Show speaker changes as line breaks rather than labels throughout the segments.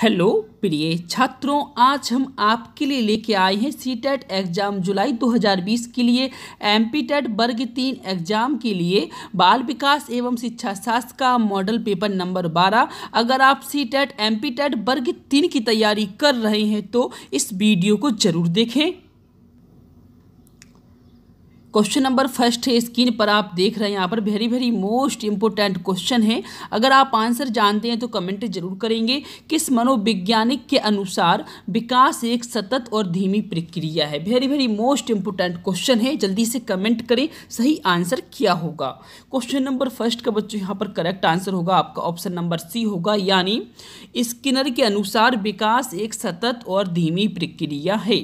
hello प्रिय छात्रों आज हम आपके लिए लेके आए हैं सी टेट e एग्जाम जुलाई 2020 के लिए एम पी टेट वर्ग तीन एग्जाम के लिए बाल विकास एवं शिक्षा शास्त्र का मॉडल पेपर नंबर 12 अगर आप C TET M P TET वर्ग तीन की तैयारी कर रहे हैं तो इस वीडियो को जरूर देखें क्वेश्चन नंबर फर्स्ट है स्क्रीन पर आप देख रहे हैं यहाँ पर very very most important question है अगर आप आंसर जानते हैं तो कमेंट जरूर करेंगे किस मनोविज्ञानिक के अनुसार विकास एक सतत और धीमी प्रक्रिया है very very most important question है जल्दी से कमेंट करें सही आंसर क्या होगा क्वेश्चन नंबर फर्स्ट का बच्चों यहाँ पर करेक्ट आंसर होगा आपका ऑप्शन नंबर सी होगा यानी स्किनर के अनुसार विकास एक सतत और धीमी प्रक्रिया है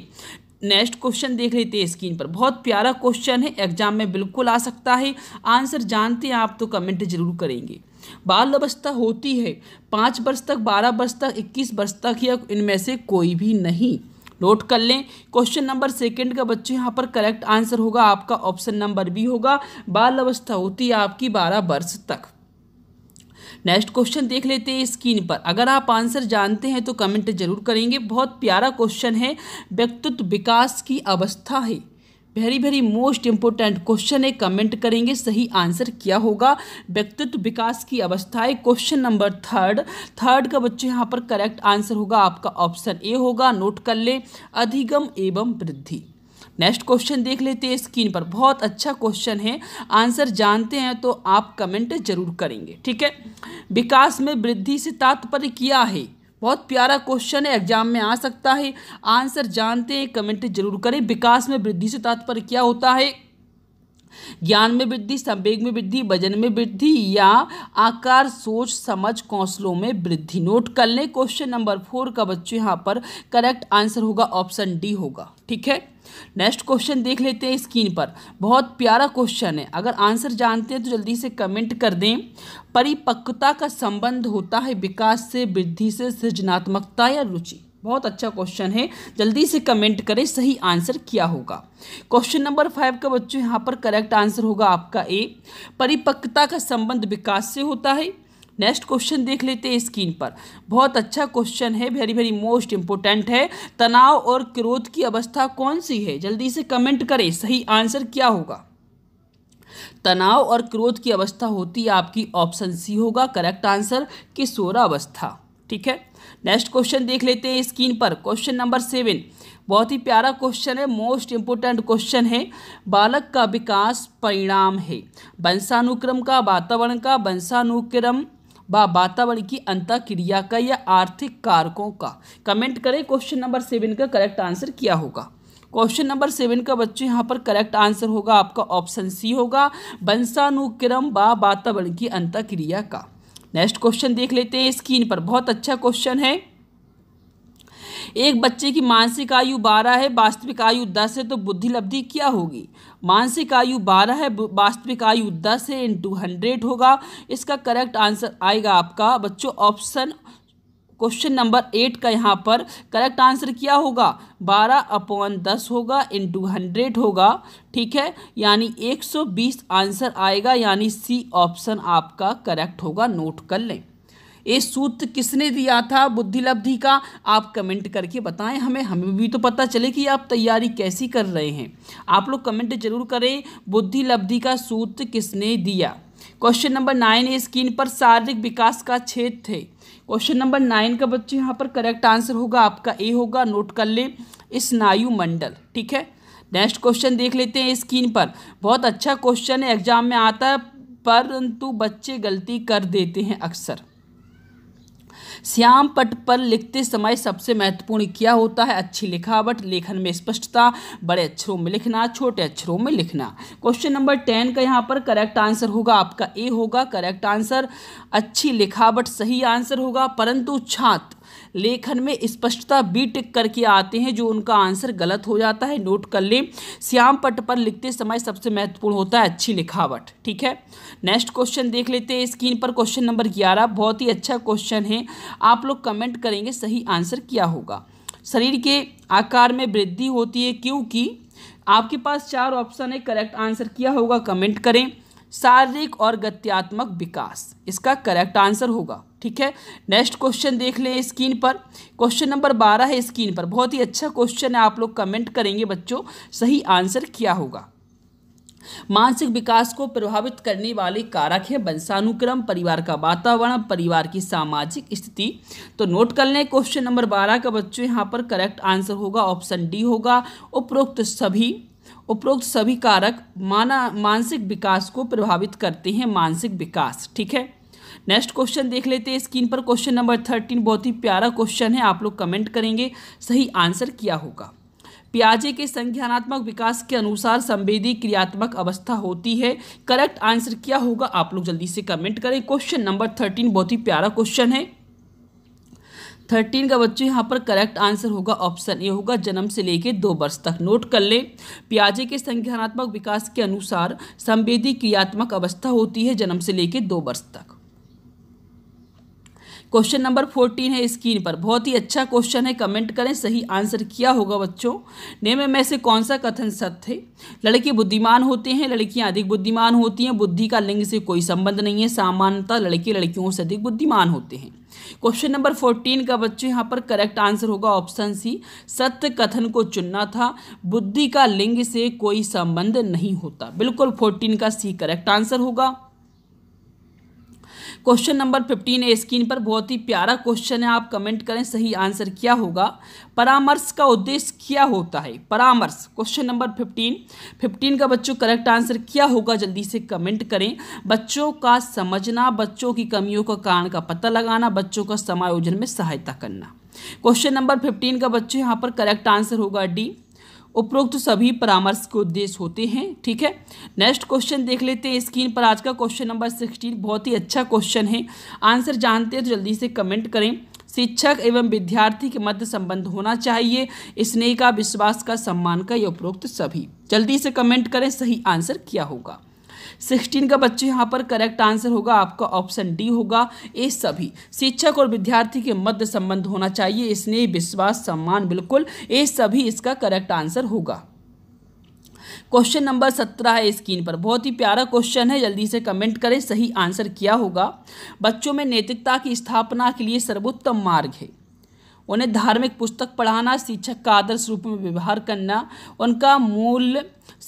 नेक्स्ट क्वेश्चन देख लेते हैं स्क्रीन पर बहुत प्यारा क्वेश्चन है एग्जाम में बिल्कुल आ सकता है आंसर जानते हैं आप तो कमेंट जरूर करेंगे बाल अवस्था होती है पाँच वर्ष तक बारह वर्ष तक इक्कीस वर्ष तक या इनमें से कोई भी नहीं नोट कर लें क्वेश्चन नंबर सेकंड का बच्चे यहाँ पर करेक्ट आंसर होगा आपका ऑप्शन नंबर बी होगा बाल अवस्था होती है आपकी बारह वर्ष तक नेक्स्ट क्वेश्चन देख लेते हैं स्क्रीन पर अगर आप आंसर जानते हैं तो कमेंट जरूर करेंगे बहुत प्यारा क्वेश्चन है व्यक्तित्व विकास की अवस्था है very very most important question है कमेंट करेंगे सही आंसर क्या होगा व्यक्तित्व विकास की अवस्था है क्वेश्चन नंबर थर्ड थर्ड का बच्चे यहाँ पर करेक्ट आंसर होगा आपका ऑप्शन ए होगा नोट कर ले अधिगम एवं वृद्धि नेक्स्ट क्वेश्चन देख लेते हैं स्क्रीन पर बहुत अच्छा क्वेश्चन है आंसर जानते हैं तो आप कमेंट जरूर करेंगे ठीक है विकास में वृद्धि से तात्पर्य किया है बहुत प्यारा क्वेश्चन है एग्जाम में आ सकता है आंसर जानते हैं कमेंट जरूर करें विकास में वृद्धि से तात्पर्य क्या होता है ज्ञान में वृद्धि संवेग में वृद्धि वजन में वृद्धि या आकार सोच समझ कौशलों में वृद्धि नोट कर लें क्वेश्चन नंबर फोर का बच्चों यहाँ पर करेक्ट आंसर होगा ऑप्शन डी होगा ठीक है नेक्स्ट क्वेश्चन देख लेते हैं स्क्रीन पर बहुत प्यारा क्वेश्चन है अगर आंसर जानते हैं तो जल्दी से कमेंट कर दें परिपक्वता का संबंध होता है विकास से वृद्धि से सृजनात्मकता या रुचि बहुत अच्छा क्वेश्चन है जल्दी से कमेंट करें सही आंसर क्या होगा क्वेश्चन नंबर फाइव का बच्चों यहाँ पर करेक्ट आंसर होगा आपका ए परिपक्वता का संबंध विकास से होता है नेक्स्ट क्वेश्चन देख लेते हैं स्क्रीन पर बहुत अच्छा क्वेश्चन है वेरी वेरी मोस्ट इंपॉर्टेंट है तनाव और क्रोध की अवस्था कौन सी है जल्दी से कमेंट करें सही आंसर क्या होगा तनाव और क्रोध की अवस्था होती है आपकी ऑप्शन सी होगा करेक्ट आंसर किशोरा अवस्था ठीक है नेक्स्ट क्वेश्चन देख लेते हैं स्क्रीन पर क्वेश्चन नंबर सेवन बहुत ही प्यारा क्वेश्चन है मोस्ट इंपोर्टेंट क्वेश्चन है बालक का विकास परिणाम है वंशानुक्रम का वातावरण का वंशानुक्रम वातावरण की अंत क्रिया का या आर्थिक कारकों का कमेंट करें क्वेश्चन नंबर सेवन का करेक्ट आंसर क्या होगा क्वेश्चन नंबर सेवन का बच्चों यहाँ पर करेक्ट आंसर होगा आपका ऑप्शन सी होगा वंशानुक्रम वातावरण की अंत क्रिया का नेक्स्ट क्वेश्चन देख लेते हैं स्क्रीन पर बहुत अच्छा क्वेश्चन है एक बच्चे की मानसिक आयु बारह है वास्तविक आयु दस है तो बुद्धि लब्धि क्या होगी मानसिक आयु बारह है वास्तविक आयु दस है इंटू हंड्रेड होगा इसका करेक्ट आंसर आएगा आपका बच्चों ऑप्शन क्वेश्चन नंबर एट का यहाँ पर करेक्ट आंसर क्या होगा बारह अपॉन दस होगा इंटू हंड्रेड होगा ठीक है यानी एक सौ बीस आंसर आएगा यानी सी ऑप्शन आपका करेक्ट होगा नोट कर लें ये सूत्र किसने दिया था बुद्धिलब्धि का आप कमेंट करके बताएं हमें हमें भी तो पता चले कि आप तैयारी कैसी कर रहे हैं आप लोग कमेंट जरूर करें बुद्धिलब्धि का सूत्र किसने दिया क्वेश्चन नंबर नाइन स्क्रीन पर शारीरिक विकास का छेद थे क्वेश्चन नंबर नाइन का बच्चे यहाँ पर करेक्ट आंसर होगा आपका ए होगा नोट कर लें स्नायुमंडल ठीक है नेक्स्ट क्वेश्चन देख लेते हैं स्क्रीन पर बहुत अच्छा क्वेश्चन है एग्जाम में आता है परंतु बच्चे गलती कर देते हैं अक्सर श्याम पट पर लिखते समय सबसे महत्वपूर्ण क्या होता है अच्छी लिखावट लेखन में स्पष्टता बड़े अक्षरों में लिखना छोटे अक्षरों में लिखना क्वेश्चन नंबर टेन का यहाँ पर करेक्ट आंसर होगा आपका ए होगा करेक्ट आंसर अच्छी लिखावट सही आंसर होगा परंतु छात्र लेखन में स्पष्टता बी टिक करके आते हैं जो उनका आंसर गलत हो जाता है नोट कर लें श्याम पट पर लिखते समय सबसे महत्वपूर्ण होता है अच्छी लिखावट ठीक है नेक्स्ट क्वेश्चन देख लेते हैं स्क्रीन पर क्वेश्चन नंबर ग्यारह बहुत ही अच्छा क्वेश्चन है आप लोग कमेंट करेंगे सही आंसर क्या होगा शरीर के आकार में वृद्धि होती है क्योंकि आपके पास चार ऑप्शन है करेक्ट आंसर क्या होगा कमेंट करें शारीरिक और गत्यात्मक विकास इसका करेक्ट आंसर होगा ठीक है नेक्स्ट क्वेश्चन देख लें स्क्रीन पर क्वेश्चन नंबर बारह है स्क्रीन पर बहुत ही अच्छा क्वेश्चन है आप लोग कमेंट करेंगे बच्चों सही आंसर क्या होगा मानसिक विकास को प्रभावित करने वाले कारक है वंशानुक्रम परिवार का वातावरण परिवार की सामाजिक स्थिति तो नोट कर लें क्वेश्चन नंबर बारह का बच्चों यहाँ पर करेक्ट आंसर होगा ऑप्शन डी होगा उपरोक्त सभी उपरोक्त सभी कारक माना मानसिक विकास को प्रभावित करते हैं मानसिक विकास ठीक है नेक्स्ट क्वेश्चन देख लेते हैं स्क्रीन पर क्वेश्चन नंबर थर्टीन बहुत ही प्यारा क्वेश्चन है आप लोग कमेंट करेंगे सही आंसर क्या होगा प्याजे के संज्ञानात्मक विकास के अनुसार संवेदी क्रियात्मक अवस्था होती है करेक्ट आंसर क्या होगा आप लोग जल्दी से कमेंट करें क्वेश्चन नंबर थर्टीन बहुत ही प्यारा क्वेश्चन है थर्टीन का बच्चे यहाँ पर करेक्ट आंसर होगा ऑप्शन ए होगा जन्म से लेकर दो वर्ष तक नोट कर लें प्याजे के संज्ञानात्मक विकास के अनुसार संवेदी क्रियात्मक अवस्था होती है जन्म से लेकर दो वर्ष तक क्वेश्चन नंबर फोर्टीन है स्क्रीन पर बहुत ही अच्छा क्वेश्चन है कमेंट करें सही आंसर किया होगा बच्चों नियम में से कौन सा कथन सत्य है लड़के बुद्धिमान होते हैं लड़कियां अधिक बुद्धिमान होती हैं बुद्धि का लिंग से कोई संबंध नहीं है सामान्यतः लड़के लड़कियों से अधिक बुद्धिमान होते हैं क्वेश्चन नंबर फोर्टीन का बच्चों यहाँ पर करेक्ट आंसर होगा ऑप्शन सी सत्य कथन को चुनना था बुद्धि का लिंग से कोई संबंध नहीं होता बिल्कुल फोर्टीन का सी करेक्ट आंसर होगा क्वेश्चन नंबर फिफ्टीन ए स्क्रीन पर बहुत ही प्यारा क्वेश्चन है आप कमेंट करें सही आंसर क्या होगा परामर्श का उद्देश्य क्या होता है परामर्श क्वेश्चन नंबर फिफ्टीन फिफ्टीन का बच्चों करेक्ट आंसर क्या होगा जल्दी से कमेंट करें बच्चों का समझना बच्चों की कमियों का कारण का पता लगाना बच्चों का समायोजन में सहायता करना क्वेश्चन नंबर फिफ्टीन का बच्चों यहाँ पर करेक्ट आंसर होगा डी उपरोक्त सभी परामर्श के उद्देश्य होते हैं ठीक है नेक्स्ट क्वेश्चन देख लेते हैं स्क्रीन पर आज का क्वेश्चन नंबर सिक्सटीन बहुत ही अच्छा क्वेश्चन है आंसर जानते हैं तो जल्दी से कमेंट करें शिक्षक एवं विद्यार्थी के मध्य संबंध होना चाहिए स्नेह का विश्वास का सम्मान का ये उपरोक्त सभी जल्दी से कमेंट करें सही आंसर क्या होगा सिक्सटीन का बच्चों यहाँ पर करेक्ट आंसर होगा आपका ऑप्शन डी होगा ये सभी शिक्षक और विद्यार्थी के मध्य संबंध होना चाहिए स्नेह विश्वास सम्मान बिल्कुल ये सभी इसका करेक्ट आंसर होगा क्वेश्चन नंबर सत्रह है स्क्रीन पर बहुत ही प्यारा क्वेश्चन है जल्दी से कमेंट करें सही आंसर क्या होगा बच्चों में नैतिकता की स्थापना के लिए सर्वोत्तम मार्ग है उन्हें धार्मिक पुस्तक पढ़ाना शिक्षक का आदर्श रूप में व्यवहार करना उनका मूल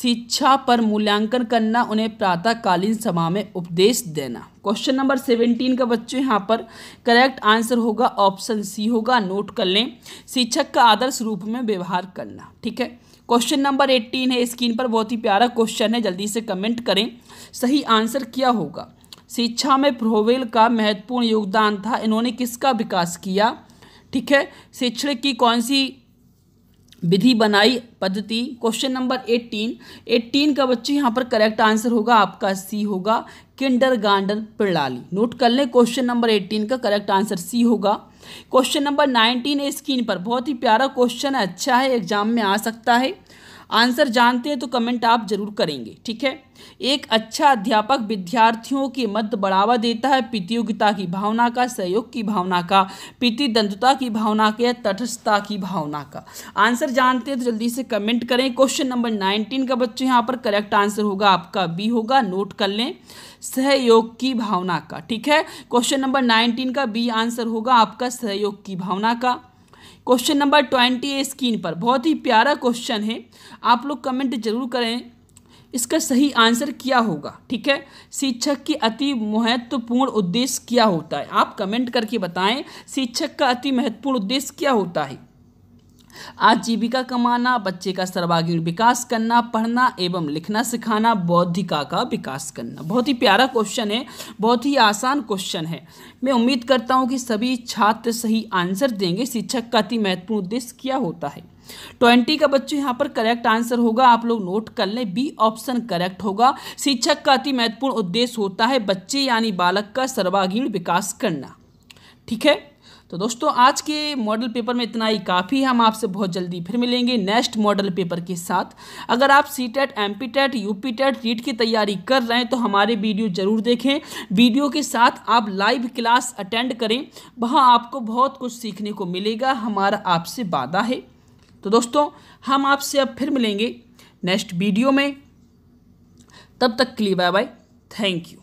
शिक्षा पर मूल्यांकन करना उन्हें प्रातःकालीन सभा में उपदेश देना क्वेश्चन नंबर सेवेंटीन का बच्चों यहाँ पर करेक्ट आंसर होगा ऑप्शन सी होगा नोट कर लें शिक्षक का आदर्श रूप में व्यवहार करना ठीक है क्वेश्चन नंबर एट्टीन है स्क्रीन पर बहुत ही प्यारा क्वेश्चन है जल्दी से कमेंट करें सही आंसर क्या होगा शिक्षा में प्रोवेल का महत्वपूर्ण योगदान था इन्होंने किसका विकास किया ठीक है शिक्षण की कौन सी विधि बनाई पद्धति क्वेश्चन नंबर एट्टीन एट्टीन का बच्चे यहाँ पर करेक्ट आंसर होगा आपका सी होगा किंडर गार्डन प्रणाली नोट कर लें क्वेश्चन नंबर एट्टीन का करेक्ट आंसर सी होगा क्वेश्चन नंबर नाइनटीन है स्क्रीन पर बहुत ही प्यारा क्वेश्चन है अच्छा है एग्जाम में आ सकता है आंसर जानते हैं तो कमेंट आप जरूर करेंगे ठीक है एक अच्छा अध्यापक विद्यार्थियों के मध्य बढ़ावा देता है प्रतियोगिता की भावना का सहयोग की भावना का प्रतिद्वंदता की भावना का या तटस्थता की भावना का आंसर जानते हैं तो जल्दी से कमेंट करें क्वेश्चन नंबर नाइनटीन का बच्चों यहाँ पर करेक्ट आंसर होगा आपका बी होगा नोट कर लें सहयोग की भावना का ठीक है क्वेश्चन नंबर नाइनटीन का बी आंसर होगा आपका सहयोग की भावना का क्वेश्चन नंबर ट्वेंटी है स्क्रीन पर बहुत ही प्यारा क्वेश्चन है आप लोग कमेंट जरूर करें इसका सही आंसर क्या होगा ठीक है शिक्षक की अति महत्वपूर्ण उद्देश्य क्या होता है आप कमेंट करके बताएं शिक्षक का अति महत्वपूर्ण उद्देश्य क्या होता है आजीविका कमाना बच्चे का सर्वागीण विकास करना पढ़ना एवं लिखना सिखाना बौद्धिका का विकास करना बहुत ही प्यारा क्वेश्चन है बहुत ही आसान क्वेश्चन है मैं उम्मीद करता हूँ कि सभी छात्र सही आंसर देंगे शिक्षक का अति महत्वपूर्ण उद्देश्य क्या होता है ट्वेंटी का बच्चों यहाँ पर करेक्ट आंसर होगा आप लोग नोट कर लें बी ऑप्शन करेक्ट होगा शिक्षक का अति महत्वपूर्ण उद्देश्य होता है बच्चे यानी बालक का सर्वागीण विकास करना ठीक है तो दोस्तों आज के मॉडल पेपर में इतना ही काफ़ी है हम आपसे बहुत जल्दी फिर मिलेंगे नेक्स्ट मॉडल पेपर के साथ अगर आप C TET M P TET U P TET REET की तैयारी कर रहे हैं तो हमारे वीडियो ज़रूर देखें वीडियो के साथ आप लाइव क्लास अटेंड करें वहाँ आपको बहुत कुछ सीखने को मिलेगा हमारा आपसे वादा है तो दोस्तों हम आपसे अब फिर मिलेंगे नेक्स्ट वीडियो में तब तक के लिए बाय बाय थैंक यू